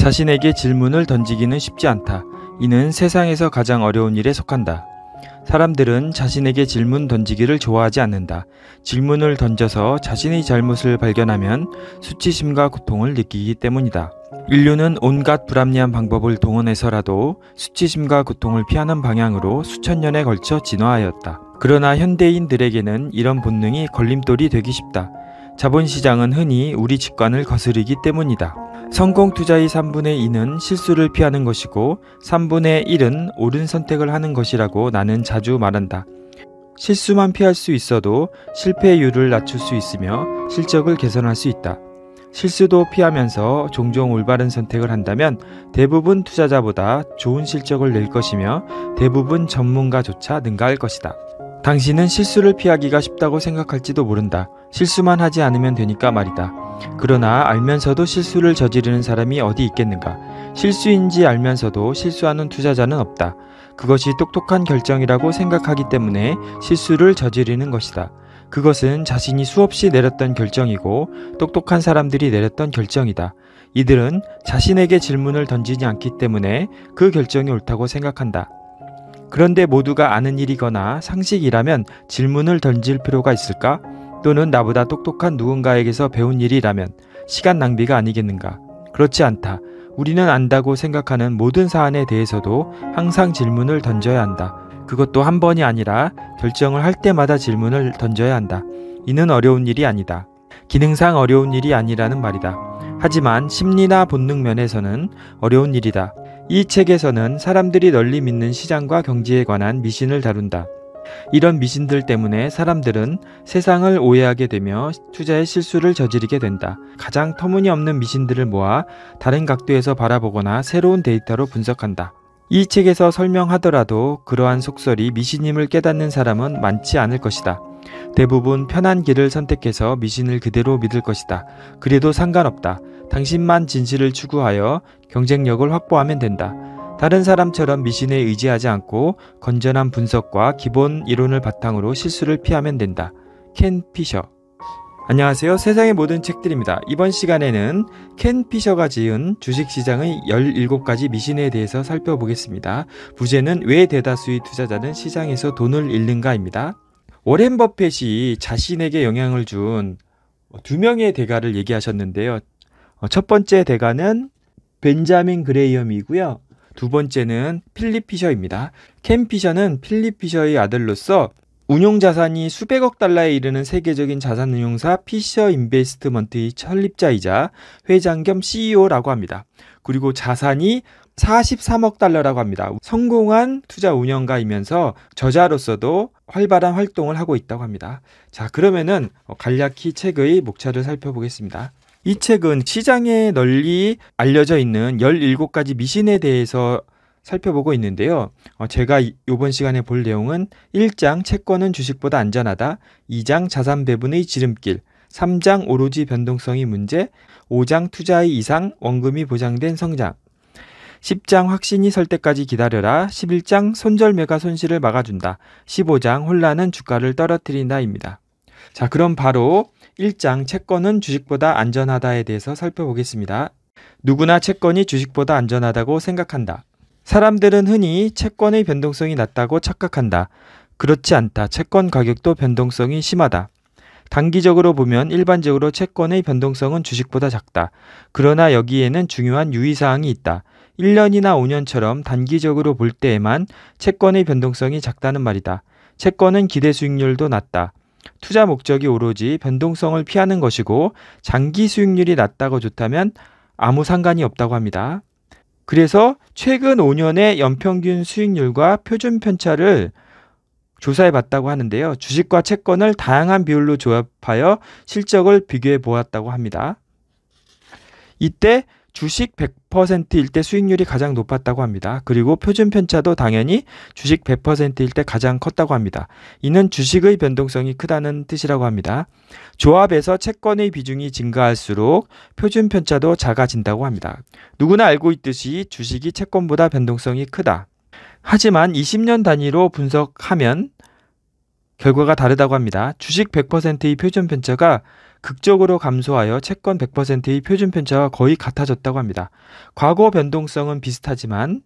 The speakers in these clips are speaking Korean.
자신에게 질문을 던지기는 쉽지 않다. 이는 세상에서 가장 어려운 일에 속한다. 사람들은 자신에게 질문 던지기를 좋아하지 않는다. 질문을 던져서 자신의 잘못을 발견하면 수치심과 고통을 느끼기 때문이다. 인류는 온갖 불합리한 방법을 동원해서라도 수치심과 고통을 피하는 방향으로 수천 년에 걸쳐 진화하였다. 그러나 현대인들에게는 이런 본능이 걸림돌이 되기 쉽다. 자본시장은 흔히 우리 직관을 거스르기 때문이다. 성공 투자의 3분의 2는 실수를 피하는 것이고 3분의 1은 옳은 선택을 하는 것이라고 나는 자주 말한다. 실수만 피할 수 있어도 실패율을 낮출 수 있으며 실적을 개선할 수 있다. 실수도 피하면서 종종 올바른 선택을 한다면 대부분 투자자보다 좋은 실적을 낼 것이며 대부분 전문가조차 능가할 것이다. 당신은 실수를 피하기가 쉽다고 생각할지도 모른다. 실수만 하지 않으면 되니까 말이다. 그러나 알면서도 실수를 저지르는 사람이 어디 있겠는가? 실수인지 알면서도 실수하는 투자자는 없다. 그것이 똑똑한 결정이라고 생각하기 때문에 실수를 저지르는 것이다. 그것은 자신이 수없이 내렸던 결정이고 똑똑한 사람들이 내렸던 결정이다. 이들은 자신에게 질문을 던지지 않기 때문에 그 결정이 옳다고 생각한다. 그런데 모두가 아는 일이거나 상식이라면 질문을 던질 필요가 있을까? 또는 나보다 똑똑한 누군가에게서 배운 일이라면 시간 낭비가 아니겠는가? 그렇지 않다. 우리는 안다고 생각하는 모든 사안에 대해서도 항상 질문을 던져야 한다. 그것도 한 번이 아니라 결정을 할 때마다 질문을 던져야 한다. 이는 어려운 일이 아니다. 기능상 어려운 일이 아니라는 말이다. 하지만 심리나 본능 면에서는 어려운 일이다. 이 책에서는 사람들이 널리 믿는 시장과 경제에 관한 미신을 다룬다. 이런 미신들 때문에 사람들은 세상을 오해하게 되며 투자의 실수를 저지르게 된다. 가장 터무니없는 미신들을 모아 다른 각도에서 바라보거나 새로운 데이터로 분석한다. 이 책에서 설명하더라도 그러한 속설이 미신임을 깨닫는 사람은 많지 않을 것이다. 대부분 편한 길을 선택해서 미신을 그대로 믿을 것이다. 그래도 상관없다. 당신만 진실을 추구하여 경쟁력을 확보하면 된다. 다른 사람처럼 미신에 의지하지 않고 건전한 분석과 기본 이론을 바탕으로 실수를 피하면 된다. 켄 피셔 안녕하세요. 세상의 모든 책들입니다. 이번 시간에는 켄 피셔가 지은 주식시장의 17가지 미신에 대해서 살펴보겠습니다. 부제는 왜 대다수의 투자자는 시장에서 돈을 잃는가입니다. 워렌 버펫이 자신에게 영향을 준 두 명의 대가를 얘기하셨는데요. 첫 번째 대가는 벤자민 그레이엄이고요. 두 번째는 필립 피셔입니다. 캠 피셔는 필립 피셔의 아들로서 운용 자산이 수백억 달러에 이르는 세계적인 자산 운용사 피셔 인베스트먼트의 설립자이자 회장 겸 CEO라고 합니다. 그리고 자산이 43억 달러라고 합니다. 성공한 투자 운영가이면서 저자로서도 활발한 활동을 하고 있다고 합니다. 자, 그러면은 어, 간략히 책의 목차를 살펴보겠습니다. 이 책은 시장에 널리 알려져 있는 17가지 미신에 대해서 살펴보고 있는데요. 어, 제가 이번 시간에 볼 내용은 1장 채권은 주식보다 안전하다, 2장 자산 배분의 지름길, 3장 오로지 변동성이 문제, 5장 투자의 이상, 원금이 보장된 성장, 10장 확신이 설 때까지 기다려라, 11장 손절매가 손실을 막아준다, 15장 혼란은 주가를 떨어뜨린다입니다. 자, 그럼 바로 1장 채권은 주식보다 안전하다에 대해서 살펴보겠습니다. 누구나 채권이 주식보다 안전하다고 생각한다. 사람들은 흔히 채권의 변동성이 낮다고 착각한다. 그렇지 않다. 채권 가격도 변동성이 심하다. 단기적으로 보면 일반적으로 채권의 변동성은 주식보다 작다. 그러나 여기에는 중요한 유의사항이 있다. 1년이나 5년처럼 단기적으로 볼 때에만 채권의 변동성이 작다는 말이다. 채권은 기대 수익률도 낮다. 투자 목적이 오로지 변동성을 피하는 것이고 장기 수익률이 낮다고 좋다면 아무 상관이 없다고 합니다. 그래서 최근 5년의 연평균 수익률과 표준 편차를 조사해 봤다고 하는데요. 주식과 채권을 다양한 비율로 조합하여 실적을 비교해 보았다고 합니다. 이때 주식 100%일 때 수익률이 가장 높았다고 합니다. 그리고 표준 편차도 당연히 주식 100%일 때 가장 컸다고 합니다. 이는 주식의 변동성이 크다는 뜻이라고 합니다. 조합에서 채권의 비중이 증가할수록 표준 편차도 작아진다고 합니다. 누구나 알고 있듯이 주식이 채권보다 변동성이 크다. 하지만 20년 단위로 분석하면 결과가 다르다고 합니다. 주식 100%의 표준 편차가 극적으로 감소하여 채권 100%의 표준 편차와 거의 같아졌다고 합니다. 과거 변동성은 비슷하지만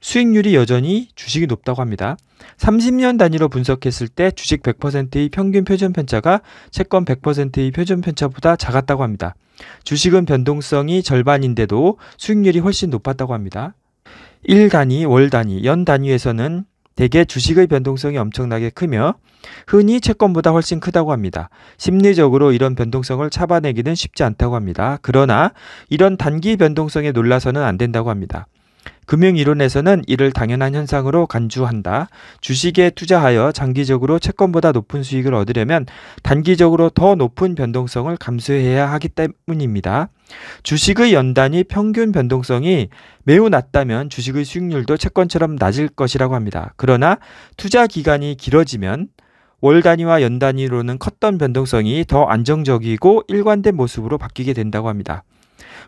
수익률이 여전히 주식이 높다고 합니다. 30년 단위로 분석했을 때 주식 100%의 평균 표준 편차가 채권 100%의 표준 편차보다 작았다고 합니다. 주식은 변동성이 절반인데도 수익률이 훨씬 높았다고 합니다. 1 단위, 월 단위, 연 단위에서는 대개 주식의 변동성이 엄청나게 크며 흔히 채권보다 훨씬 크다고 합니다. 심리적으로 이런 변동성을 잡아내기는 쉽지 않다고 합니다. 그러나 이런 단기 변동성에 놀라서는 안 된다고 합니다. 금융이론에서는 이를 당연한 현상으로 간주한다. 주식에 투자하여 장기적으로 채권보다 높은 수익을 얻으려면 단기적으로 더 높은 변동성을 감수해야 하기 때문입니다. 주식의 연단이 평균 변동성이 매우 낮다면 주식의 수익률도 채권처럼 낮을 것이라고 합니다. 그러나 투자 기간이 길어지면 월 단위와 연 단위로는 컸던 변동성이 더 안정적이고 일관된 모습으로 바뀌게 된다고 합니다.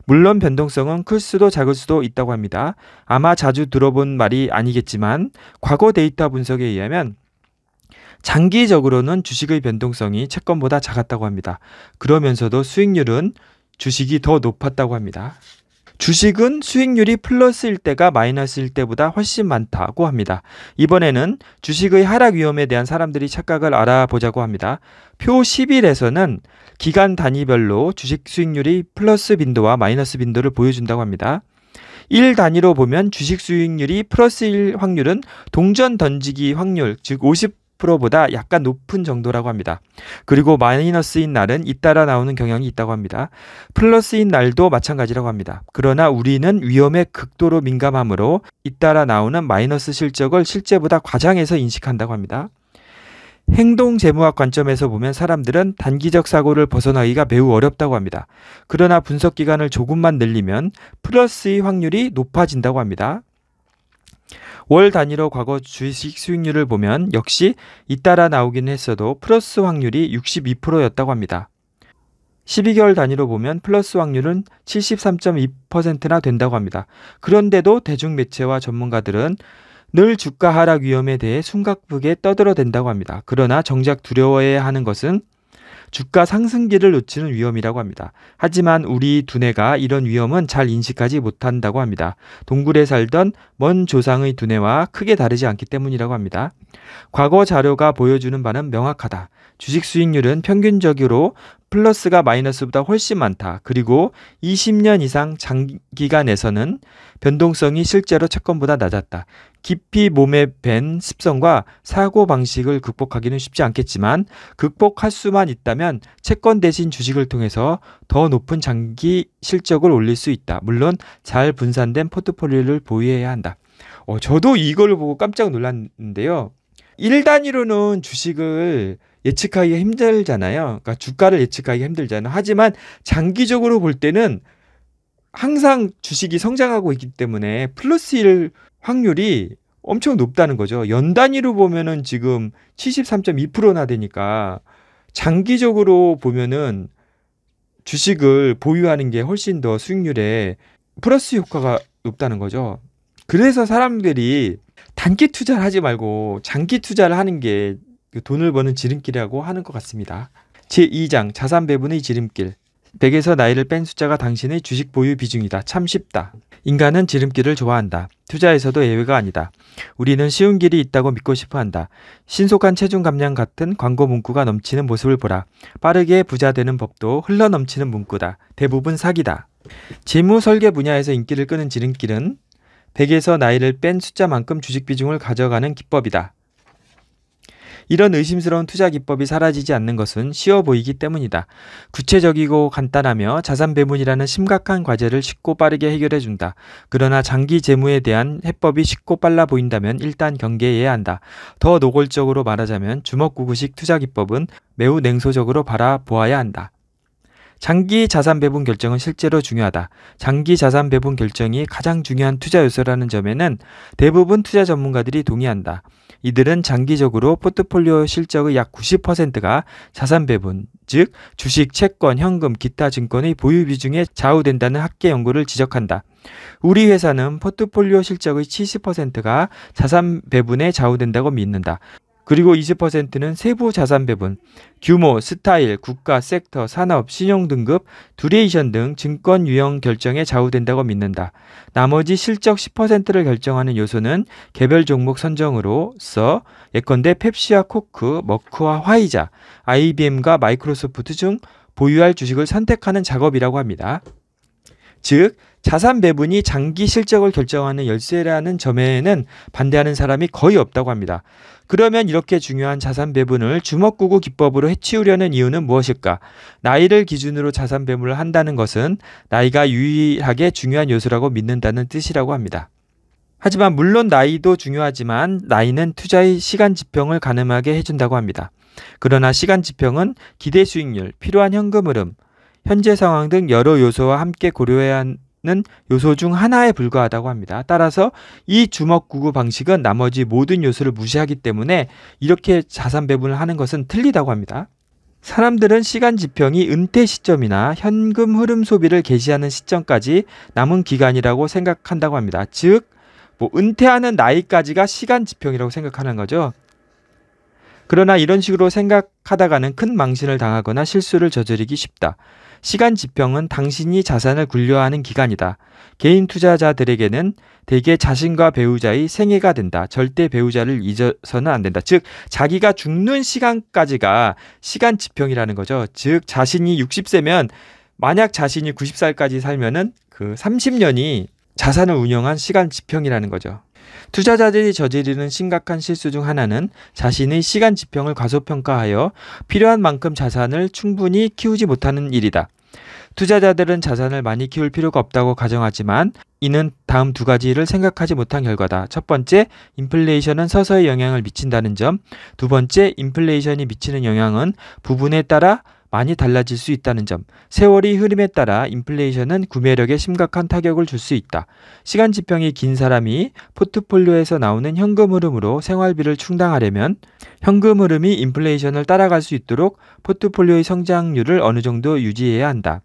물론 변동성은 클 수도 작을 수도 있다고 합니다. 아마 자주 들어본 말이 아니겠지만 과거 데이터 분석에 의하면 장기적으로는 주식의 변동성이 채권보다 작았다고 합니다. 그러면서도 수익률은 주식이 더 높았다고 합니다. 주식은 수익률이 플러스일 때가 마이너스일 때보다 훨씬 많다고 합니다. 이번에는 주식의 하락 위험에 대한 사람들이 착각을 알아보자고 합니다. 표 10일에서는 기간 단위별로 주식 수익률이 플러스 빈도와 마이너스 빈도를 보여준다고 합니다. 1 단위로 보면 주식 수익률이 플러스일 확률은 동전 던지기 확률, 즉50 10%보다 약간 높은 정도라고 합니다. 그리고 마이너스인 날은 잇따라 나오는 경향이 있다고 합니다. 플러스인 날도 마찬가지라고 합니다. 그러나 우리는 위험에 극도로 민감하므로 잇따라 나오는 마이너스 실적을 실제보다 과장해서 인식한다고 합니다. 행동 재무학 관점에서 보면 사람들은 단기적 사고를 벗어나기가 매우 어렵다고 합니다. 그러나 분석 기간을 조금만 늘리면 플러스의 확률이 높아진다고 합니다. 월 단위로 과거 주식 수익률을 보면 역시 잇따라 나오긴 했어도 플러스 확률이 62%였다고 합니다. 12개월 단위로 보면 플러스 확률은 73.2%나 된다고 합니다. 그런데도 대중 매체와 전문가들은 늘 주가 하락 위험에 대해 숨가쁘게 떠들어댄다고 합니다. 그러나 정작 두려워해야 하는 것은 주가 상승기를 놓치는 위험이라고 합니다. 하지만 우리 두뇌가 이런 위험은 잘 인식하지 못한다고 합니다. 동굴에 살던 먼 조상의 두뇌와 크게 다르지 않기 때문이라고 합니다. 과거 자료가 보여주는 바는 명확하다. 주식 수익률은 평균적으로 플러스가 마이너스보다 훨씬 많다. 그리고 20년 이상 장기간에서는 변동성이 실제로 채권보다 낮았다. 깊이 몸에 밴 습성과 사고 방식을 극복하기는 쉽지 않겠지만 극복할 수만 있다면 채권 대신 주식을 통해서 더 높은 장기 실적을 올릴 수 있다. 물론 잘 분산된 포트폴리오를 보유해야 한다. 어, 저도 이걸 보고 깜짝 놀랐는데요. 1단위로는 주식을 예측하기가 힘들잖아요. 그러니까 주가를 예측하기 힘들잖아요. 하지만 장기적으로 볼 때는 항상 주식이 성장하고 있기 때문에 플러스일 확률이 엄청 높다는 거죠. 연 단위로 보면은 지금 73.2%나 되니까 장기적으로 보면은 주식을 보유하는 게 훨씬 더 수익률에 플러스 효과가 높다는 거죠. 그래서 사람들이 단기 투자를 하지 말고 장기 투자를 하는 게그 돈을 버는 지름길이라고 하는 것 같습니다. 제2장 자산 배분의 지름길 100에서 나이를 뺀 숫자가 당신의 주식 보유 비중이다. 참 쉽다. 인간은 지름길을 좋아한다. 투자에서도 예외가 아니다. 우리는 쉬운 길이 있다고 믿고 싶어 한다. 신속한 체중 감량 같은 광고 문구가 넘치는 모습을 보라. 빠르게 부자 되는 법도 흘러 넘치는 문구다. 대부분 사기다. 재무 설계 분야에서 인기를 끄는 지름길은 100에서 나이를 뺀 숫자만큼 주식 비중을 가져가는 기법이다. 이런 의심스러운 투자 기법이 사라지지 않는 것은 쉬워 보이기 때문이다. 구체적이고 간단하며 자산 배분이라는 심각한 과제를 쉽고 빠르게 해결해 준다. 그러나 장기 재무에 대한 해법이 쉽고 빨라 보인다면 일단 경계해야 한다. 더 노골적으로 말하자면 주먹구구식 투자 기법은 매우 냉소적으로 바라보아야 한다. 장기 자산 배분 결정은 실제로 중요하다. 장기 자산 배분 결정이 가장 중요한 투자 요소라는 점에는 대부분 투자 전문가들이 동의한다. 이들은 장기적으로 포트폴리오 실적의 약 90%가 자산 배분, 즉 주식, 채권, 현금, 기타 증권의 보유 비중에 좌우된다는 학계 연구를 지적한다. 우리 회사는 포트폴리오 실적의 70%가 자산 배분에 좌우된다고 믿는다. 그리고 20%는 세부 자산 배분, 규모, 스타일, 국가, 섹터, 산업, 신용 등급, 두레이션 등 증권 유형 결정에 좌우된다고 믿는다. 나머지 실적 10%를 결정하는 요소는 개별 종목 선정으로서 예컨대 펩시와 코크, 머크와 화이자, IBM과 마이크로소프트 중 보유할 주식을 선택하는 작업이라고 합니다. 즉 자산 배분이 장기 실적을 결정하는 열쇠라는 점에는 반대하는 사람이 거의 없다고 합니다. 그러면 이렇게 중요한 자산 배분을 주먹구구 기법으로 해치우려는 이유는 무엇일까? 나이를 기준으로 자산 배분을 한다는 것은 나이가 유일하게 중요한 요소라고 믿는다는 뜻이라고 합니다. 하지만 물론 나이도 중요하지만 나이는 투자의 시간 지평을 가늠하게 해준다고 합니다. 그러나 시간 지평은 기대 수익률, 필요한 현금 흐름, 현재 상황 등 여러 요소와 함께 고려해야 는 요소 중 하나에 불과하다고 합니다. 따라서 이 주먹 구구 방식은 나머지 모든 요소를 무시하기 때문에 이렇게 자산 배분을 하는 것은 틀리다고 합니다. 사람들은 시간 지평이 은퇴 시점이나 현금 흐름 소비를 개시하는 시점까지 남은 기간이라고 생각한다고 합니다. 즉, 뭐 은퇴하는 나이까지가 시간 지평이라고 생각하는 거죠. 그러나 이런 식으로 생각하다가는 큰 망신을 당하거나 실수를 저지르기 쉽다. 시간 지평은 당신이 자산을 굴려하는 기간이다. 개인 투자자들에게는 대개 자신과 배우자의 생애가 된다. 절대 배우자를 잊어서는 안 된다. 즉 자기가 죽는 시간까지가 시간 지평이라는 거죠. 즉 자신이 60세면 만약 자신이 90살까지 살면은 그 30년이 자산을 운영한 시간 지평이라는 거죠. 투자자들이 저지르는 심각한 실수 중 하나는 자신의 시간 지평을 과소평가하여 필요한 만큼 자산을 충분히 키우지 못하는 일이다. 투자자들은 자산을 많이 키울 필요가 없다고 가정하지만 이는 다음 두 가지를 생각하지 못한 결과다. 첫 번째, 인플레이션은 서서히 영향을 미친다는 점. 두 번째, 인플레이션이 미치는 영향은 부분에 따라 많이 달라질 수 있다는 점, 세월이 흐름에 따라 인플레이션은 구매력에 심각한 타격을 줄 수 있다. 시간 지평이 긴 사람이 포트폴리오에서 나오는 현금 흐름으로 생활비를 충당하려면 현금 흐름이 인플레이션을 따라갈 수 있도록 포트폴리오의 성장률을 어느 정도 유지해야 한다.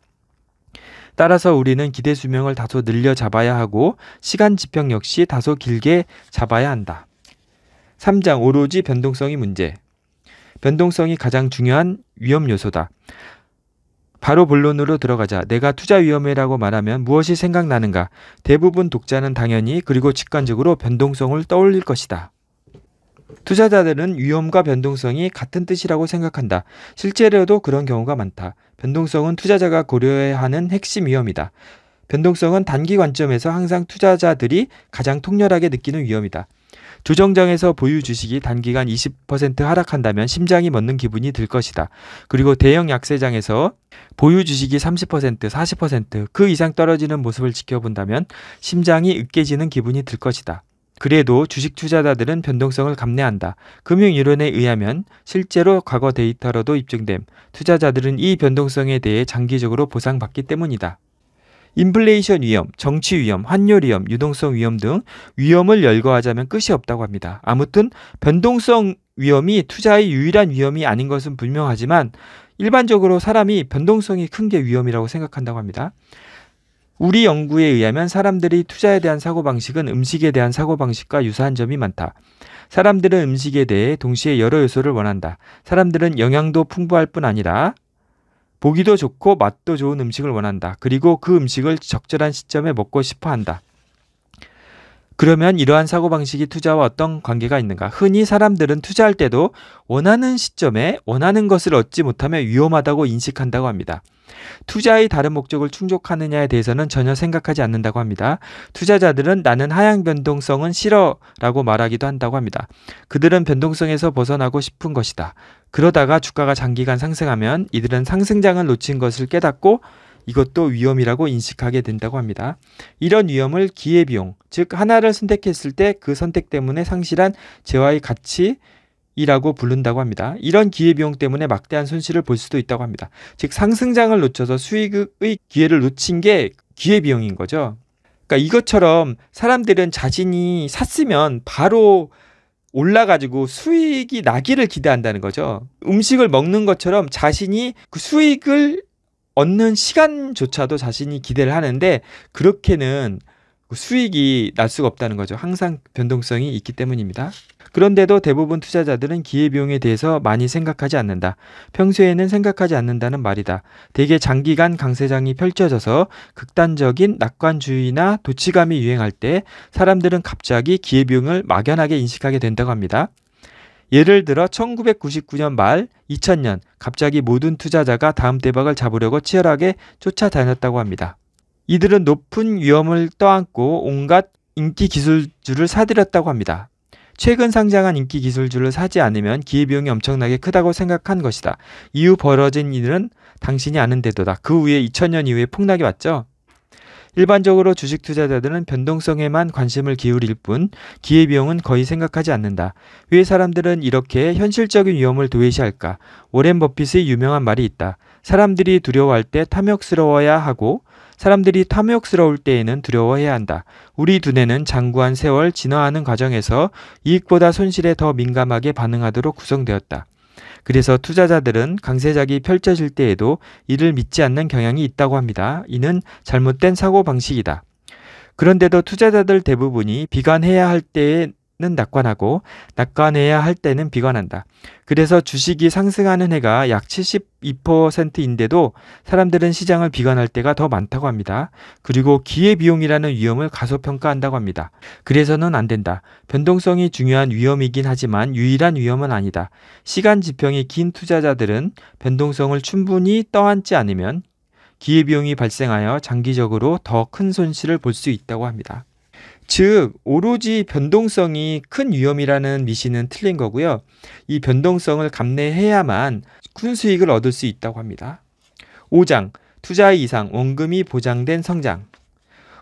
따라서 우리는 기대 수명을 다소 늘려 잡아야 하고 시간 지평 역시 다소 길게 잡아야 한다. 3장 오로지 변동성이 문제 변동성이 가장 중요한 위험 요소다. 바로 본론으로 들어가자. 내가 투자 위험이라고 말하면 무엇이 생각나는가? 대부분 독자는 당연히 그리고 직관적으로 변동성을 떠올릴 것이다. 투자자들은 위험과 변동성이 같은 뜻이라고 생각한다. 실제로도 그런 경우가 많다. 변동성은 투자자가 고려해야 하는 핵심 위험이다. 변동성은 단기 관점에서 항상 투자자들이 가장 통렬하게 느끼는 위험이다. 주정장에서 보유 주식이 단기간 20% 하락한다면 심장이 멎는 기분이 들 것이다. 그리고 대형 약세장에서 보유 주식이 30%, 40%그 이상 떨어지는 모습을 지켜본다면 심장이 으깨지는 기분이 들 것이다. 그래도 주식 투자자들은 변동성을 감내한다. 금융이론에 의하면 실제로 과거 데이터로도 입증됨. 투자자들은 이 변동성에 대해 장기적으로 보상받기 때문이다. 인플레이션 위험, 정치 위험, 환율 위험, 유동성 위험 등 위험을 열거하자면 끝이 없다고 합니다. 아무튼 변동성 위험이 투자의 유일한 위험이 아닌 것은 분명하지만 일반적으로 사람이 변동성이 큰 게 위험이라고 생각한다고 합니다. 우리 연구에 의하면 사람들이 투자에 대한 사고방식은 음식에 대한 사고방식과 유사한 점이 많다. 사람들은 음식에 대해 동시에 여러 요소를 원한다. 사람들은 영양도 풍부할 뿐 아니라 보기도 좋고 맛도 좋은 음식을 원한다. 그리고 그 음식을 적절한 시점에 먹고 싶어 한다. 그러면 이러한 사고방식이 투자와 어떤 관계가 있는가? 흔히 사람들은 투자할 때도 원하는 시점에 원하는 것을 얻지 못하며 위험하다고 인식한다고 합니다. 투자의 다른 목적을 충족하느냐에 대해서는 전혀 생각하지 않는다고 합니다. 투자자들은 나는 하향 변동성은 싫어 라고 말하기도 한다고 합니다. 그들은 변동성에서 벗어나고 싶은 것이다. 그러다가 주가가 장기간 상승하면 이들은 상승장을 놓친 것을 깨닫고 이것도 위험이라고 인식하게 된다고 합니다. 이런 위험을 기회비용, 즉 하나를 선택했을 때 그 선택 때문에 상실한 재화의 가치 이라고 부른다고 합니다. 이런 기회비용 때문에 막대한 손실을 볼 수도 있다고 합니다. 즉 상승장을 놓쳐서 수익의 기회를 놓친 게 기회비용인 거죠. 그러니까 이것처럼 사람들은 자신이 샀으면 바로 올라가지고 수익이 나기를 기대한다는 거죠. 음식을 먹는 것처럼 자신이 그 수익을 얻는 시간조차도 자신이 기대를 하는데 그렇게는 그 수익이 날 수가 없다는 거죠. 항상 변동성이 있기 때문입니다. 그런데도 대부분 투자자들은 기회비용에 대해서 많이 생각하지 않는다. 평소에는 생각하지 않는다는 말이다. 대개 장기간 강세장이 펼쳐져서 극단적인 낙관주의나 도치감이 유행할 때 사람들은 갑자기 기회비용을 막연하게 인식하게 된다고 합니다. 예를 들어 1999년 말 2000년 갑자기 모든 투자자가 다음 대박을 잡으려고 치열하게 쫓아다녔다고 합니다. 이들은 높은 위험을 떠안고 온갖 인기 기술주를 사들였다고 합니다. 최근 상장한 인기 기술주를 사지 않으면 기회비용이 엄청나게 크다고 생각한 것이다. 이후 벌어진 일은 당신이 아는 대도다. 그 후에 2000년 이후에 폭락이 왔죠. 일반적으로 주식 투자자들은 변동성에만 관심을 기울일 뿐 기회비용은 거의 생각하지 않는다. 왜 사람들은 이렇게 현실적인 위험을 도외시할까? 오렌 버핏의 유명한 말이 있다. 사람들이 두려워할 때 탐욕스러워야 하고 사람들이 탐욕스러울 때에는 두려워해야 한다. 우리 두뇌는 장구한 세월 진화하는 과정에서 이익보다 손실에 더 민감하게 반응하도록 구성되었다. 그래서 투자자들은 강세작이 펼쳐질 때에도 이를 믿지 않는 경향이 있다고 합니다. 이는 잘못된 사고 방식이다. 그런데도 투자자들 대부분이 비관해야 할 때에 는 낙관하고 낙관해야 할 때는 비관한다. 그래서 주식이 상승하는 해가 약 72%인데도 사람들은 시장을 비관할 때가 더 많다고 합니다. 그리고 기회비용이라는 위험을 가소평가한다고 합니다. 그래서는 안 된다. 변동성이 중요한 위험이긴 하지만 유일한 위험은 아니다. 시간 지평이 긴 투자자들은 변동성을 충분히 떠안지 않으면 기회비용이 발생하여 장기적으로 더 큰 손실을 볼 수 있다고 합니다. 즉 오로지 변동성이 큰 위험이라는 미신은 틀린 거고요. 이 변동성을 감내해야만 큰 수익을 얻을 수 있다고 합니다. 5장 투자 이상 원금이 보장된 성장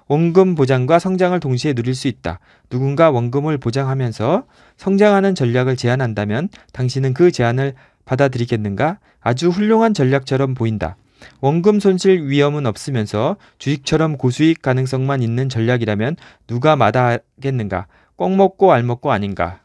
원금 보장과 성장을 동시에 누릴 수 있다. 누군가 원금을 보장하면서 성장하는 전략을 제안한다면 당신은 그 제안을 받아들이겠는가? 아주 훌륭한 전략처럼 보인다. 원금 손실 위험은 없으면서 주식처럼 고수익 가능성만 있는 전략이라면 누가 마다하겠는가? 꼭 먹고 알 먹고 아닌가?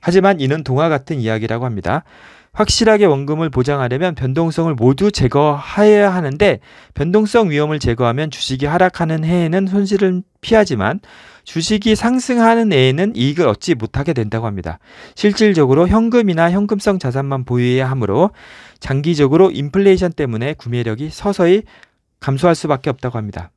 하지만 이는 동화 같은 이야기라고 합니다. 확실하게 원금을 보장하려면 변동성을 모두 제거해야 하는데 변동성 위험을 제거하면 주식이 하락하는 해에는 손실은 피하지만 주식이 상승하는 애에는 이익을 얻지 못하게 된다고 합니다. 실질적으로 현금이나 현금성 자산만 보유해야 하므로 장기적으로 인플레이션 때문에 구매력이 서서히 감소할 수밖에 없다고 합니다.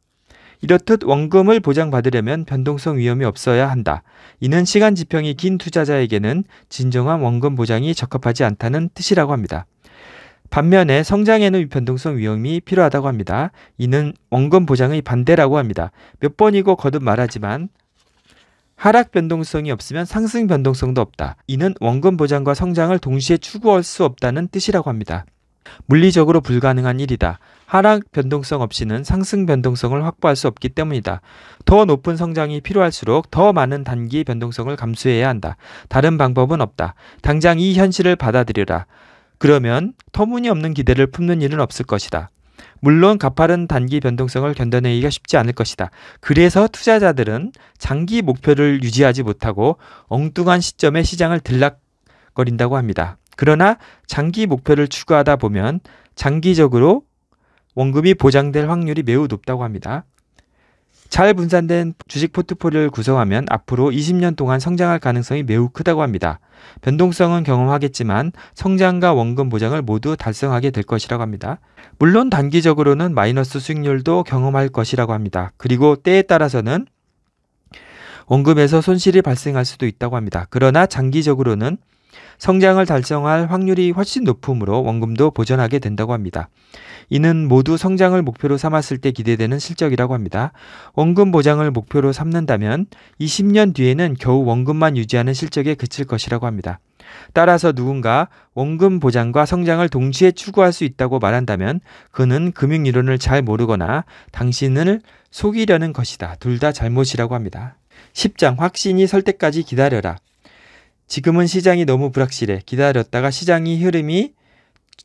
이렇듯 원금을 보장받으려면 변동성 위험이 없어야 한다. 이는 시간 지평이 긴 투자자에게는 진정한 원금 보장이 적합하지 않다는 뜻이라고 합니다. 반면에 성장에는 변동성 위험이 필요하다고 합니다. 이는 원금 보장의 반대라고 합니다. 몇 번이고 거듭 말하지만 하락 변동성이 없으면 상승 변동성도 없다. 이는 원금 보장과 성장을 동시에 추구할 수 없다는 뜻이라고 합니다. 물리적으로 불가능한 일이다. 하락 변동성 없이는 상승 변동성을 확보할 수 없기 때문이다. 더 높은 성장이 필요할수록 더 많은 단기 변동성을 감수해야 한다. 다른 방법은 없다. 당장 이 현실을 받아들여라. 그러면 터무니없는 기대를 품는 일은 없을 것이다. 물론 가파른 단기 변동성을 견뎌내기가 쉽지 않을 것이다. 그래서 투자자들은 장기 목표를 유지하지 못하고 엉뚱한 시점에 시장을 들락거린다고 합니다. 그러나 장기 목표를 추구하다 보면 장기적으로 원금이 보장될 확률이 매우 높다고 합니다. 잘 분산된 주식 포트폴리오를 구성하면 앞으로 20년 동안 성장할 가능성이 매우 크다고 합니다. 변동성은 경험하겠지만 성장과 원금 보장을 모두 달성하게 될 것이라고 합니다. 물론 단기적으로는 마이너스 수익률도 경험할 것이라고 합니다. 그리고 때에 따라서는 원금에서 손실이 발생할 수도 있다고 합니다. 그러나 장기적으로는 성장을 달성할 확률이 훨씬 높으므로 원금도 보전하게 된다고 합니다. 이는 모두 성장을 목표로 삼았을 때 기대되는 실적이라고 합니다. 원금 보장을 목표로 삼는다면 20년 뒤에는 겨우 원금만 유지하는 실적에 그칠 것이라고 합니다. 따라서 누군가 원금 보장과 성장을 동시에 추구할 수 있다고 말한다면 그는 금융 이론을 잘 모르거나 당신을 속이려는 것이다. 둘 다 잘못이라고 합니다. 10장 확신이 설 때까지 기다려라. 지금은 시장이 너무 불확실해. 기다렸다가 시장이 흐름이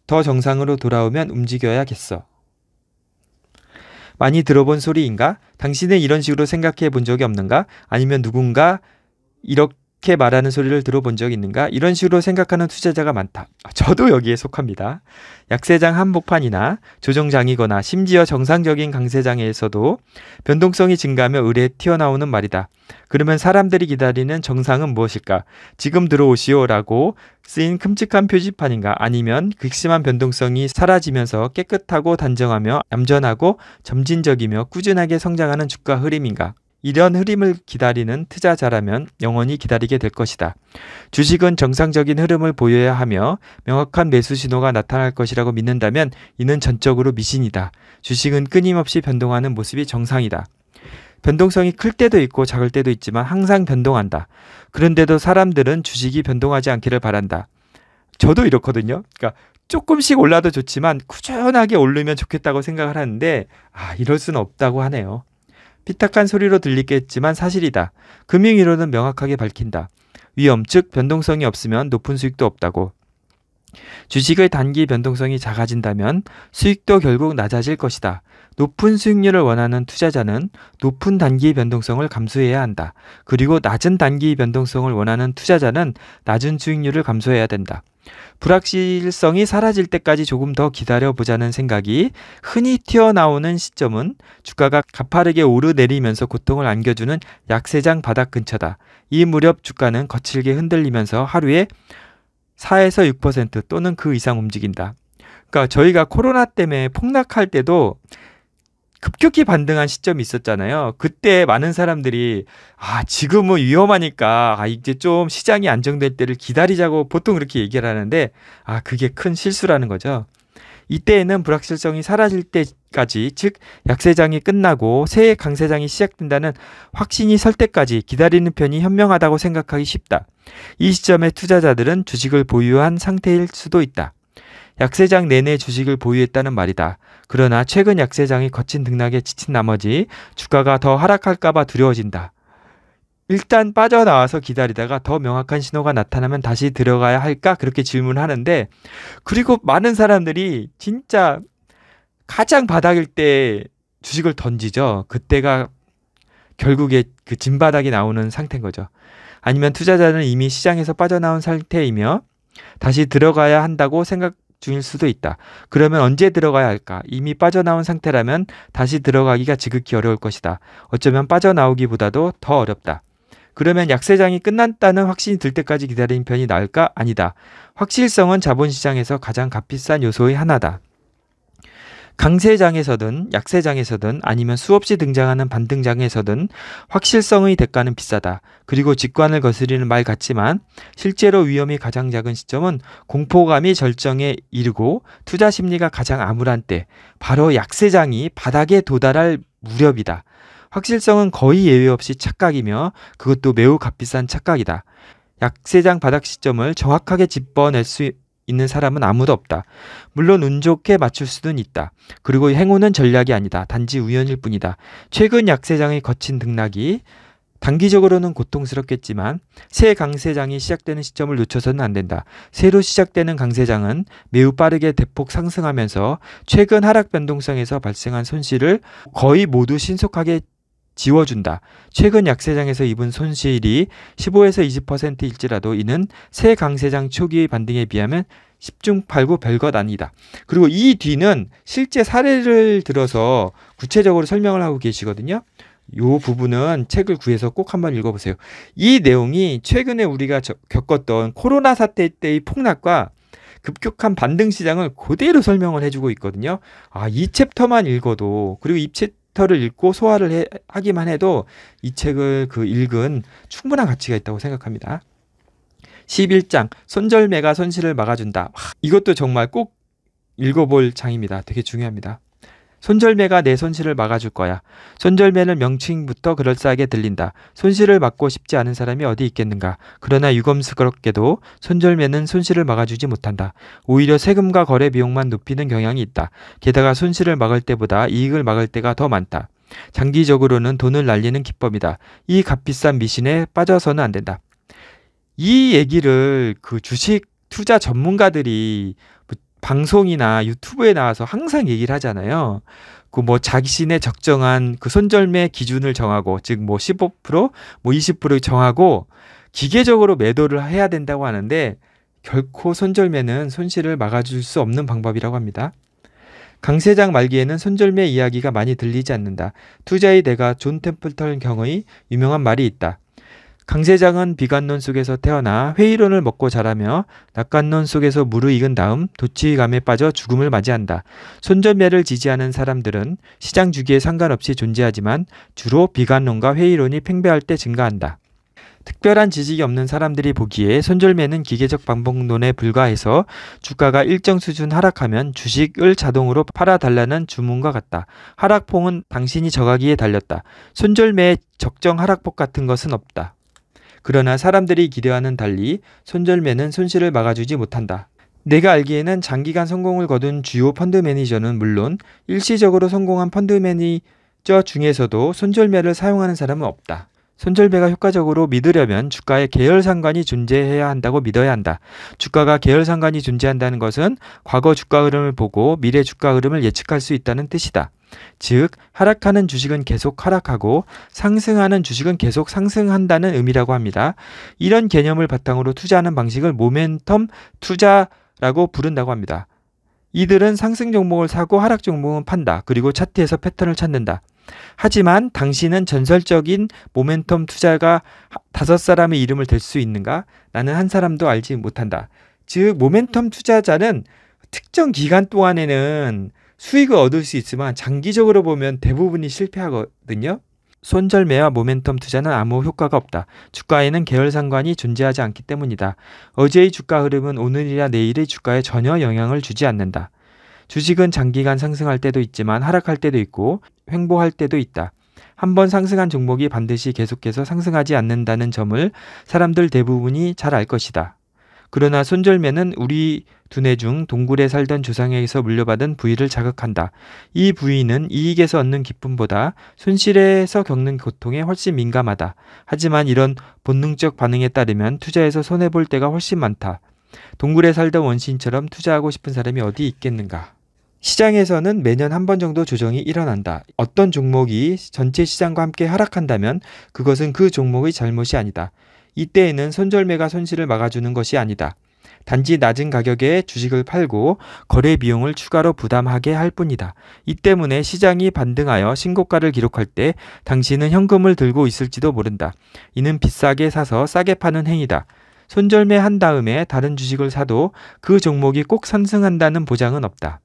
더 정상으로 돌아오면 움직여야겠어. 많이 들어본 소리인가? 당신은 이런 식으로 생각해 본 적이 없는가? 아니면 누군가 이렇게 이렇게 말하는 소리를 들어본 적 있는가? 이런 식으로 생각하는 투자자가 많다. 아, 저도 여기에 속합니다. 약세장 한복판이나 조정장이거나 심지어 정상적인 강세장에서도 변동성이 증가하며 의뢰에 튀어나오는 말이다. 그러면 사람들이 기다리는 정상은 무엇일까? 지금 들어오시오라고 쓰인 큼직한 표지판인가? 아니면 극심한 변동성이 사라지면서 깨끗하고 단정하며 얌전하고 점진적이며 꾸준하게 성장하는 주가 흐름인가? 이런 흐름을 기다리는 투자자라면 영원히 기다리게 될 것이다. 주식은 정상적인 흐름을 보여야 하며 명확한 매수 신호가 나타날 것이라고 믿는다면 이는 전적으로 미신이다. 주식은 끊임없이 변동하는 모습이 정상이다. 변동성이 클 때도 있고 작을 때도 있지만 항상 변동한다. 그런데도 사람들은 주식이 변동하지 않기를 바란다. 저도 이렇거든요. 그러니까 조금씩 올라도 좋지만 꾸준하게 오르면 좋겠다고 생각을 하는데 아, 이럴 수는 없다고 하네요. 피탁한 소리로 들리겠지만 사실이다. 금융위로는 명확하게 밝힌다. 위험 즉 변동성이 없으면 높은 수익도 없다고. 주식의 단기 변동성이 작아진다면 수익도 결국 낮아질 것이다. 높은 수익률을 원하는 투자자는 높은 단기 변동성을 감수해야 한다. 그리고 낮은 단기 변동성을 원하는 투자자는 낮은 수익률을 감소해야 된다. 불확실성이 사라질 때까지 조금 더 기다려보자는 생각이 흔히 튀어나오는 시점은 주가가 가파르게 오르내리면서 고통을 안겨주는 약세장 바닥 근처다. 이 무렵 주가는 거칠게 흔들리면서 하루에 4에서 6% 또는 그 이상 움직인다. 그러니까 저희가 코로나 때문에 폭락할 때도 급격히 반등한 시점이 있었잖아요. 그때 많은 사람들이 아, 지금은 위험하니까 아, 이제 좀 시장이 안정될 때를 기다리자고 보통 그렇게 얘기를 하는데 아, 그게 큰 실수라는 거죠. 이때에는 불확실성이 사라질 때까지 즉 약세장이 끝나고 새해 강세장이 시작된다는 확신이 설 때까지 기다리는 편이 현명하다고 생각하기 쉽다. 이 시점에 투자자들은 주식을 보유한 상태일 수도 있다. 약세장 내내 주식을 보유했다는 말이다. 그러나 최근 약세장이 거친 등락에 지친 나머지 주가가 더 하락할까봐 두려워진다. 일단 빠져나와서 기다리다가 더 명확한 신호가 나타나면 다시 들어가야 할까? 그렇게 질문하는데, 그리고 많은 사람들이 진짜 가장 바닥일 때 주식을 던지죠. 그때가 결국에 그 진바닥이 나오는 상태인 거죠. 아니면 투자자는 이미 시장에서 빠져나온 상태이며 다시 들어가야 한다고 생각 중일 수도 있다. 그러면 언제 들어가야 할까? 이미 빠져나온 상태라면 다시 들어가기가 지극히 어려울 것이다. 어쩌면 빠져나오기보다도 더 어렵다. 그러면 약세장이 끝났다는 확신이 들 때까지 기다리는 편이 나을까? 아니다. 확실성은 자본시장에서 가장 값비싼 요소의 하나다. 강세장에서든 약세장에서든 아니면 수없이 등장하는 반등장에서든 확실성의 대가는 비싸다. 그리고 직관을 거스리는 말 같지만 실제로 위험이 가장 작은 시점은 공포감이 절정에 이르고 투자 심리가 가장 암울한 때 바로 약세장이 바닥에 도달할 무렵이다. 확실성은 거의 예외 없이 착각이며 그것도 매우 값비싼 착각이다. 약세장 바닥 시점을 정확하게 짚어낼 수 있는 사람은 아무도 없다. 물론 운 좋게 맞출 수는 있다. 그리고 행운은 전략이 아니다. 단지 우연일 뿐이다. 최근 약세장의 거친 등락이 단기적으로는 고통스럽겠지만 새 강세장이 시작되는 시점을 놓쳐서는 안 된다. 새로 시작되는 강세장은 매우 빠르게 대폭 상승하면서 최근 하락 변동성에서 발생한 손실을 거의 모두 신속하게 지워준다. 최근 약세장에서 입은 손실이 15에서 20%일지라도 이는 새 강세장 초기 의 반등에 비하면 10중 8구 별것 아니다. 그리고 이 뒤는 실제 사례를 들어서 구체적으로 설명을 하고 계시거든요. 요 부분은 책을 구해서 꼭 한번 읽어보세요. 이 내용이 최근에 우리가 겪었던 코로나 사태 때의 폭락과 급격한 반등 시장을 그대로 설명을 해주고 있거든요. 아, 이 챕터만 읽어도, 그리고 이 챕터 챕터를 읽고 소화를 해, 하기만 해도 이 책을 그 읽은 충분한 가치가 있다고 생각합니다. 11장 손절매가 손실을 막아준다. 이것도 정말 꼭 읽어볼 장입니다. 되게 중요합니다. 손절매가 내 손실을 막아줄 거야. 손절매는 명칭부터 그럴싸하게 들린다. 손실을 막고 싶지 않은 사람이 어디 있겠는가. 그러나 유검스럽게도 손절매는 손실을 막아주지 못한다. 오히려 세금과 거래 비용만 높이는 경향이 있다. 게다가 손실을 막을 때보다 이익을 막을 때가 더 많다. 장기적으로는 돈을 날리는 기법이다. 이 값비싼 미신에 빠져서는 안 된다. 이 얘기를 그 주식 투자 전문가들이 방송이나 유튜브에 나와서 항상 얘기를 하잖아요. 그 뭐 자신의 적정한 그 손절매 기준을 정하고 즉 뭐 15%, 뭐20% 정하고 기계적으로 매도를 해야 된다고 하는데 결코 손절매는 손실을 막아줄 수 없는 방법이라고 합니다. 강세장 말기에는 손절매 이야기가 많이 들리지 않는다. 투자의 대가 존 템플턴 경의 유명한 말이 있다. 강세장은 비관론 속에서 태어나 회의론을 먹고 자라며 낙관론 속에서 무르익은 다음 도취감에 빠져 죽음을 맞이한다. 손절매를 지지하는 사람들은 시장 주기에 상관없이 존재하지만 주로 비관론과 회의론이 팽배할 때 증가한다. 특별한 지식이 없는 사람들이 보기에 손절매는 기계적 방법론에 불과해서 주가가 일정 수준 하락하면 주식을 자동으로 팔아달라는 주문과 같다. 하락폭은 당신이 저가기에 달렸다. 손절매의 적정 하락폭 같은 것은 없다. 그러나 사람들이 기대와는 달리 손절매는 손실을 막아주지 못한다. 내가 알기에는 장기간 성공을 거둔 주요 펀드 매니저는 물론 일시적으로 성공한 펀드 매니저 중에서도 손절매를 사용하는 사람은 없다. 손절배가 효과적으로 믿으려면 주가의 계열 상관이 존재해야 한다고 믿어야 한다. 주가가 계열 상관이 존재한다는 것은 과거 주가 흐름을 보고 미래 주가 흐름을 예측할 수 있다는 뜻이다. 즉, 하락하는 주식은 계속 하락하고 상승하는 주식은 계속 상승한다는 의미라고 합니다. 이런 개념을 바탕으로 투자하는 방식을 모멘텀 투자라고 부른다고 합니다. 이들은 상승 종목을 사고 하락 종목은 판다. 그리고 차트에서 패턴을 찾는다. 하지만 당신은 전설적인 모멘텀 투자가 다섯 사람의 이름을 댈 수 있는가? 나는 한 사람도 알지 못한다. 즉, 모멘텀 투자자는 특정 기간 동안에는 수익을 얻을 수 있지만 장기적으로 보면 대부분이 실패하거든요. 손절매와 모멘텀 투자는 아무 효과가 없다. 주가에는 계열 상관이 존재하지 않기 때문이다. 어제의 주가 흐름은 오늘이나 내일의 주가에 전혀 영향을 주지 않는다. 주식은 장기간 상승할 때도 있지만 하락할 때도 있고 횡보할 때도 있다. 한번 상승한 종목이 반드시 계속해서 상승하지 않는다는 점을 사람들 대부분이 잘 알 것이다. 그러나 손절매는 우리 두뇌 중 동굴에 살던 조상에게서 물려받은 부위를 자극한다. 이 부위는 이익에서 얻는 기쁨보다 손실에서 겪는 고통에 훨씬 민감하다. 하지만 이런 본능적 반응에 따르면 투자에서 손해볼 때가 훨씬 많다. 동굴에 살던 원신처럼 투자하고 싶은 사람이 어디 있겠는가? 시장에서는 매년 한 번 정도 조정이 일어난다. 어떤 종목이 전체 시장과 함께 하락한다면 그것은 그 종목의 잘못이 아니다. 이때에는 손절매가 손실을 막아주는 것이 아니다. 단지 낮은 가격에 주식을 팔고 거래 비용을 추가로 부담하게 할 뿐이다. 이 때문에 시장이 반등하여 신고가를 기록할 때 당신은 현금을 들고 있을지도 모른다. 이는 비싸게 사서 싸게 파는 행위다. 손절매 한 다음에 다른 주식을 사도 그 종목이 꼭 상승한다는 보장은 없다.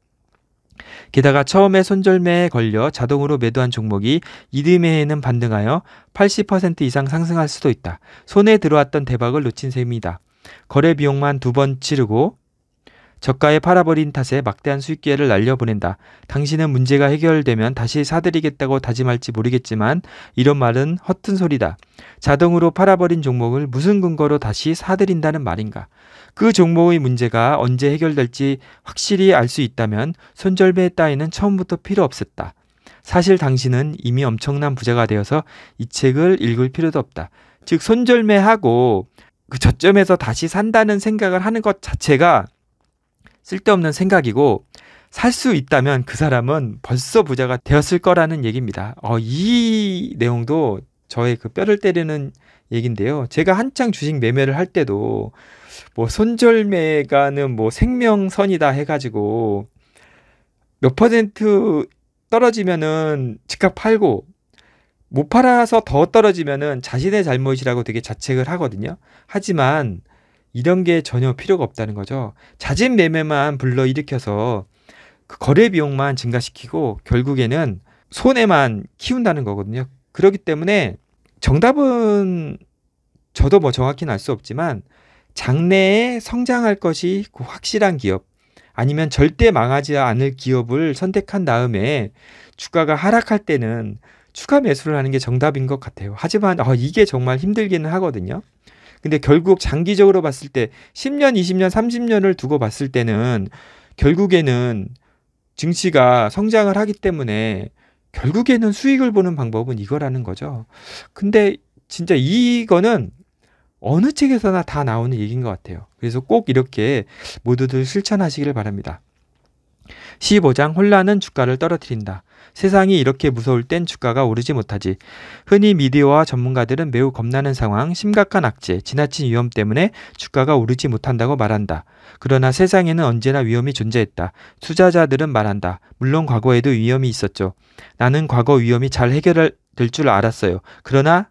게다가 처음에 손절매에 걸려 자동으로 매도한 종목이 이듬해에는 반등하여 80% 이상 상승할 수도 있다. 손에 들어왔던 대박을 놓친 셈이다. 거래 비용만 두 번 치르고 저가에 팔아버린 탓에 막대한 수익 기회를 날려보낸다. 당신은 문제가 해결되면 다시 사드리겠다고 다짐할지 모르겠지만 이런 말은 허튼 소리다. 자동으로 팔아버린 종목을 무슨 근거로 다시 사들인다는 말인가? 그 종목의 문제가 언제 해결될지 확실히 알 수 있다면 손절매 따위는 처음부터 필요 없었다. 사실 당신은 이미 엄청난 부자가 되어서 이 책을 읽을 필요도 없다. 즉 손절매하고 그 저점에서 다시 산다는 생각을 하는 것 자체가 쓸데없는 생각이고 살 수 있다면 그 사람은 벌써 부자가 되었을 거라는 얘기입니다. 어, 이 내용도 저의 그 뼈를 때리는 얘긴데요. 제가 한창 주식 매매를 할 때도 뭐 손절매가는 뭐 생명선이다 해가지고 몇 퍼센트 떨어지면은 즉각 팔고 못 팔아서 더 떨어지면은 자신의 잘못이라고 되게 자책을 하거든요. 하지만 이런 게 전혀 필요가 없다는 거죠. 자진 매매만 불러일으켜서 그 거래 비용만 증가시키고 결국에는 손해만 키운다는 거거든요. 그렇기 때문에 정답은 저도 뭐 정확히는 알 수 없지만 장래에 성장할 것이 그 확실한 기업 아니면 절대 망하지 않을 기업을 선택한 다음에 주가가 하락할 때는 추가 매수를 하는 게 정답인 것 같아요. 하지만 어, 이게 정말 힘들기는 하거든요. 근데 결국 장기적으로 봤을 때 10년, 20년, 30년을 두고 봤을 때는 결국에는 증시가 성장을 하기 때문에 결국에는 수익을 보는 방법은 이거라는 거죠. 근데 진짜 이거는 어느 책에서나 다 나오는 얘기인 것 같아요. 그래서 꼭 이렇게 모두들 실천하시길 바랍니다. 15장 혼란은 주가를 떨어뜨린다. 세상이 이렇게 무서울 땐 주가가 오르지 못하지. 흔히 미디어와 전문가들은 매우 겁나는 상황, 심각한 악재, 지나친 위험 때문에 주가가 오르지 못한다고 말한다. 그러나 세상에는 언제나 위험이 존재했다. 투자자들은 말한다. 물론 과거에도 위험이 있었죠. 나는 과거 위험이 잘 해결될 줄 알았어요. 그러나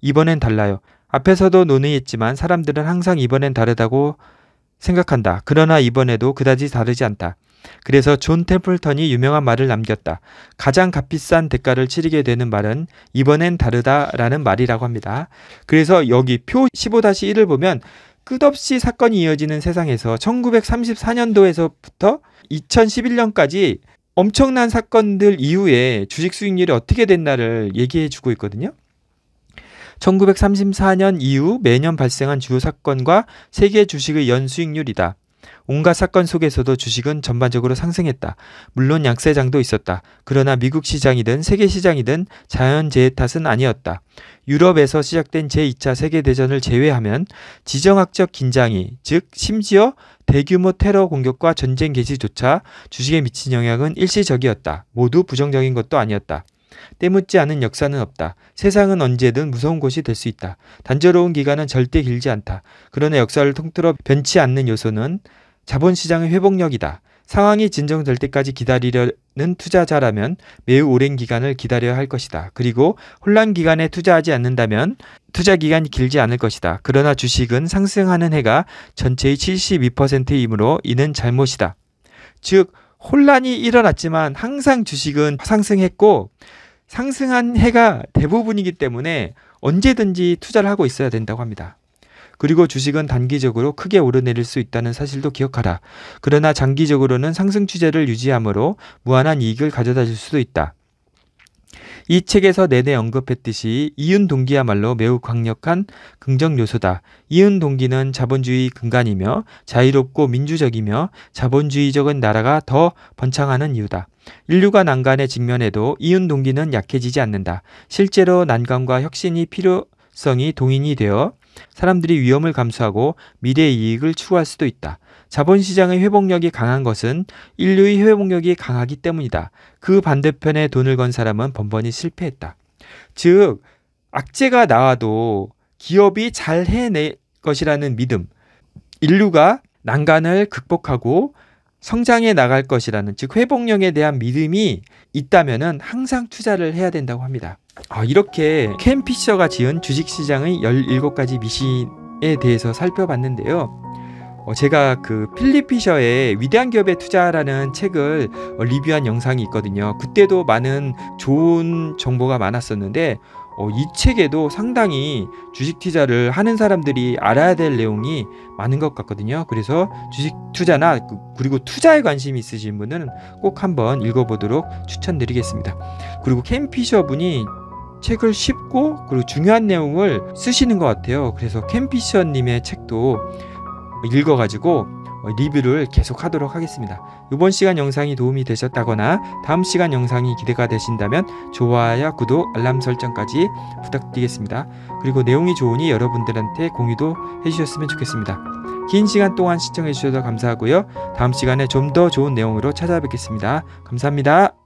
이번엔 달라요. 앞에서도 논의했지만 사람들은 항상 이번엔 다르다고 생각한다. 그러나 이번에도 그다지 다르지 않다. 그래서 존 템플턴이 유명한 말을 남겼다. 가장 값비싼 대가를 치르게 되는 말은 이번엔 다르다라는 말이라고 합니다. 그래서 여기 표 15-1을 보면 끝없이 사건이 이어지는 세상에서 1934년도에서부터 2011년까지 엄청난 사건들 이후에 주식 수익률이 어떻게 됐나를 얘기해 주고 있거든요. 1934년 이후 매년 발생한 주요 사건과 세계 주식의 연 수익률이다. 온갖 사건 속에서도 주식은 전반적으로 상승했다. 물론 약세장도 있었다. 그러나 미국 시장이든 세계 시장이든 자연재해 탓은 아니었다. 유럽에서 시작된 제2차 세계대전을 제외하면 지정학적 긴장이, 즉, 심지어 대규모 테러 공격과 전쟁 개시조차 주식에 미친 영향은 일시적이었다. 모두 부정적인 것도 아니었다. 때묻지 않은 역사는 없다. 세상은 언제든 무서운 곳이 될 수 있다. 단조로운 기간은 절대 길지 않다. 그러나 역사를 통틀어 변치 않는 요소는 자본시장의 회복력이다. 상황이 진정될 때까지 기다리려는 투자자라면 매우 오랜 기간을 기다려야 할 것이다. 그리고 혼란 기간에 투자하지 않는다면 투자 기간이 길지 않을 것이다. 그러나 주식은 상승하는 해가 전체의 72%이므로 이는 잘못이다. 즉, 혼란이 일어났지만 항상 주식은 상승했고 상승한 해가 대부분이기 때문에 언제든지 투자를 하고 있어야 된다고 합니다. 그리고 주식은 단기적으로 크게 오르내릴 수 있다는 사실도 기억하라. 그러나 장기적으로는 상승 추세를 유지함으로 무한한 이익을 가져다 줄 수도 있다. 이 책에서 내내 언급했듯이 이윤 동기야말로 매우 강력한 긍정 요소다. 이윤 동기는 자본주의 근간이며 자유롭고 민주적이며 자본주의적인 나라가 더 번창하는 이유다. 인류가 난간에 직면해도 이윤 동기는 약해지지 않는다. 실제로 난간과 혁신이 필요 성이 동인이 되어 사람들이 위험을 감수하고 미래 의 이익을 추구할 수도 있다. 자본시장의 회복력이 강한 것은 인류의 회복력이 강하기 때문이다. 그 반대편에 돈을 건 사람은 번번이 실패했다. 즉, 악재가 나와도 기업이 잘 해낼 것이라는 믿음, 인류가 난간을 극복하고 성장해 나갈 것이라는 즉 회복력에 대한 믿음이 있다면은 항상 투자를 해야 된다고 합니다. 아, 이렇게 캠 피셔가 지은 주식시장의 17가지 미신에 대해서 살펴봤는데요. 어, 제가 그필리 피셔의 위대한 기업의 투자라는 책을 어, 리뷰한 영상이 있거든요. 그때도 많은 좋은 정보가 많았었는데 어, 이 책에도 상당히 주식 투자를 하는 사람들이 알아야 될 내용이 많은 것 같거든요. 그래서 주식 투자나 그, 그리고 투자에 관심이 있으신 분은 꼭 한번 읽어보도록 추천드리겠습니다. 그리고 캠피셔 분이 책을 쉽고 그리고 중요한 내용을 쓰시는 것 같아요. 그래서 캠피션님의 책도 읽어가지고 리뷰를 계속 하도록 하겠습니다. 이번 시간 영상이 도움이 되셨다거나 다음 시간 영상이 기대가 되신다면 좋아요, 구독, 알람 설정까지 부탁드리겠습니다. 그리고 내용이 좋으니 여러분들한테 공유도 해주셨으면 좋겠습니다. 긴 시간 동안 시청해주셔서 감사하고요. 다음 시간에 좀 더 좋은 내용으로 찾아뵙겠습니다. 감사합니다.